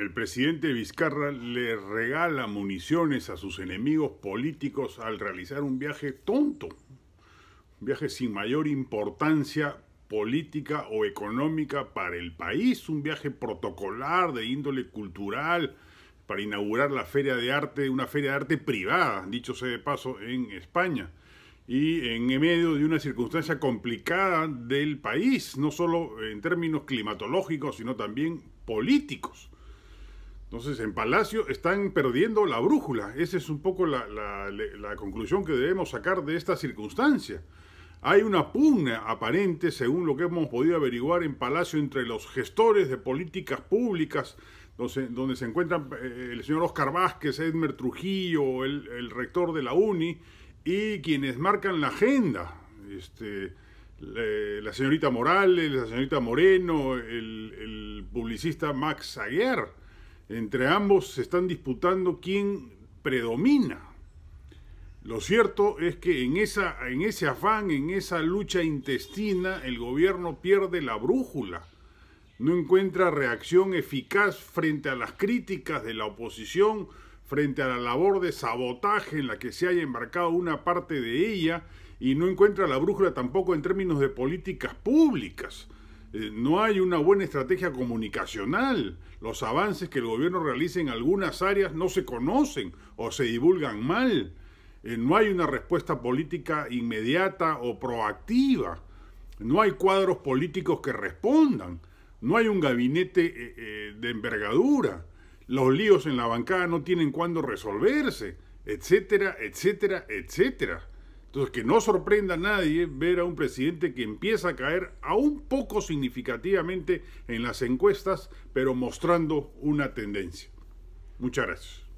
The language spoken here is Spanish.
el presidente Vizcarra le regala municiones a sus enemigos políticos al realizar un viaje tonto, un viaje sin mayor importancia política o económica para el país, un viaje protocolar de índole cultural para inaugurar la feria de arte, una feria de arte privada, dicho sea de paso, en España y en medio de una circunstancia complicada del país, no solo en términos climatológicos, sino también políticos. Entonces, en Palacio están perdiendo la brújula. Esa es un poco la, conclusión que debemos sacar de esta circunstancia. Hay una pugna aparente, según lo que hemos podido averiguar en Palacio, entre los gestores de políticas públicas, donde, se encuentran eh, el señor Oscar Vázquez, Edmer Trujillo, el, rector de la UNI, y quienes marcan la agenda. Este, la señorita Morales, la señorita Moreno, el, publicista Max Aguirre entre ambos se están disputando quién predomina. Lo cierto es que en, esa, en ese afán, en esa lucha intestina, el gobierno pierde la brújula. No encuentra reacción eficaz frente a las críticas de la oposición, frente a la labor de sabotaje en la que se haya embarcado una parte de ella, y no encuentra la brújula tampoco en términos de políticas públicas. Eh, no hay una buena estrategia comunicacional. Los avances que el gobierno realice en algunas áreas no se conocen o se divulgan mal. Eh, no hay una respuesta política inmediata o proactiva. No hay cuadros políticos que respondan. No hay un gabinete eh, de envergadura. Los líos en la bancada no tienen cuándo resolverse, etcétera, etcétera, etcétera. Entonces, que no sorprenda a nadie ver a un presidente que empieza a caer a un poco significativamente en las encuestas, pero mostrando una tendencia. Muchas gracias.